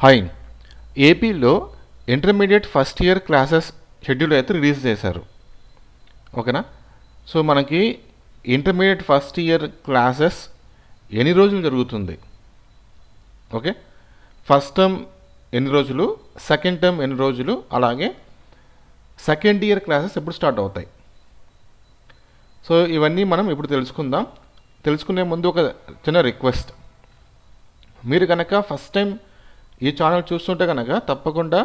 hi ఏపీలో intermediate first year classes schedule అయితే release చేశారు ఓకేనా సో మనకి ఇంటర్మీడియట్ ఫస్ట్ ఇయర్ క్లాసెస్ ఎన్ని రోజులు జరుగుతుంది ఓకే ఫస్ట్ టర్మ్ ఎన్ని రోజులు సెకండ్ టర్మ్ ఎన్ని రోజులు అలాగే సెకండ్ ఇయర్ క్లాసెస్ ఎప్పుడు స్టార్ట్ అవుతాయి సో ఇవన్నీ మనం ఇప్పుడు తెలుసుకుందాం తెలుసుకునే ముందు ఒక చిన్న రిక్వెస్ట్ మీరు కనుక ఫస్ట్ టైం ఈ ఛానల్ చూస్తుంటే కనుక తప్పకుండా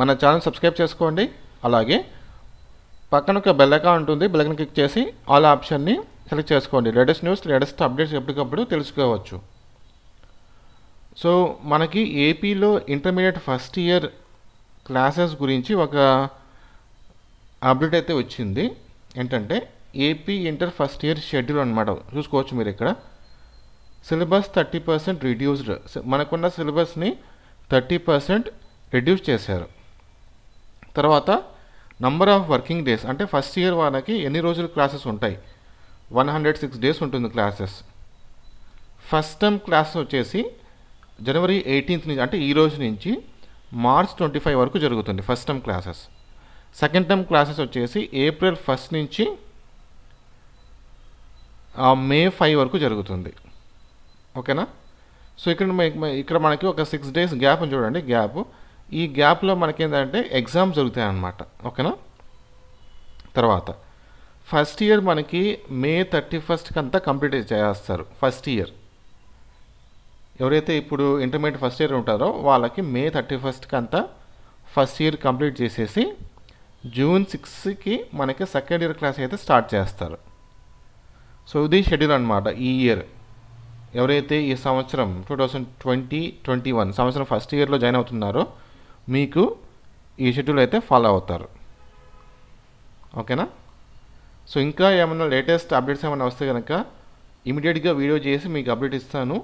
మన ఛానల్ సబ్స్క్రైబ్ చేసుకోండి అలాగే పక్కన ఒక బెల్ అకౌంట్ ఉంటుంది బెల్ క్లిక్ చేసి ఆల్ ఆప్షన్ని సెలెక్ట్ చేసుకోండి లేటెస్ట్ న్యూస్ లేటెస్ట్ అప్డేట్స్ ఎప్పటికప్పుడు తెలుసుకోవచ్చు సో మనకి ఏపీలో ఇంటర్మీడియట్ ఫస్ట్ ఇయర్ క్లాసెస్ గురించి ఒక అప్డేట్ అయితే వచ్చింది ఏంటంటే AP inter first year schedule అనమాట చూసుకోవచ్చు మీరు ఇక్కడ సిలబస్ థర్టీ పర్సెంట్ రిడ్యూస్డ్ మనకున్న సిలబస్ని థర్టీ పర్సెంట్ రిడ్యూస్ చేశారు తర్వాత నంబర్ ఆఫ్ వర్కింగ్ డేస్ అంటే ఫస్ట్ ఇయర్ వాళ్ళకి ఎన్ని రోజులు క్లాసెస్ ఉంటాయి వన్ హండ్రెడ్ సిక్స్ డేస్ ఉంటుంది క్లాసెస్ ఫస్ట్ టర్మ్ క్లాస్ వచ్చేసి జనవరి ఎయిటీన్త్ నుంచి అంటే ఈ రోజు నుంచి మార్చ్ ట్వంటీ ఫైవ్ వరకు జరుగుతుంది first term classes second term classes వచ్చేసి ఏప్రిల్ ఫస్ట్ నుంచి మే ఫైవ్ వరకు జరుగుతుంది ఓకేనా సో ఇక్కడ ఇక్కడ మనకి ఒక సిక్స్ డేస్ గ్యాప్ చూడండి గ్యాప్ ఈ గ్యాప్లో మనకి ఏంటంటే ఎగ్జామ్స్ జరుగుతాయి అన్నమాట ఓకేనా తర్వాత ఫస్ట్ ఇయర్ మనకి మే థర్టీ ఫస్ట్కి అంతా కంప్లీట్ చేస్తారు ఫస్ట్ ఇయర్ ఎవరైతే ఇప్పుడు ఇంటర్మీడియట్ ఫస్ట్ ఇయర్ ఉంటారో వాళ్ళకి మే థర్టీ ఫస్ట్కి అంతా ఫస్ట్ ఇయర్ కంప్లీట్ చేసేసి జూన్ సిక్స్కి మనకి సెకండ్ ఇయర్ క్లాస్ అయితే స్టార్ట్ చేస్తారు సో ఇది షెడ్యూల్ అనమాట ఈ ఇయర్ ఎవరైతే ఈ సంవత్సరం two thousand twenty twenty one సంవత్సరం ఫస్ట్ ఇయర్లో జాయిన్ అవుతున్నారో మీకు ఈ షెడ్యూల్ అయితే ఫాలో అవుతారు ఓకేనా సో ఇంకా ఏమైనా లేటెస్ట్ అప్డేట్స్ ఏమైనా వస్తే కనుక ఇమీడియట్గా వీడియో చేసి మీకు అప్డేట్ ఇస్తాను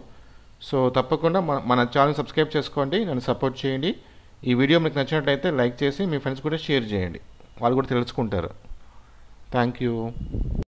సో తప్పకుండా మన మన ఛానల్ సబ్స్క్రైబ్ చేసుకోండి నన్ను సపోర్ట్ చేయండి ఈ వీడియో మీకు నచ్చినట్లయితే లైక్ చేసి మీ ఫ్రెండ్స్ కూడా షేర్ చేయండి వాళ్ళు కూడా తెలుసుకుంటారు థ్యాంక్ యూ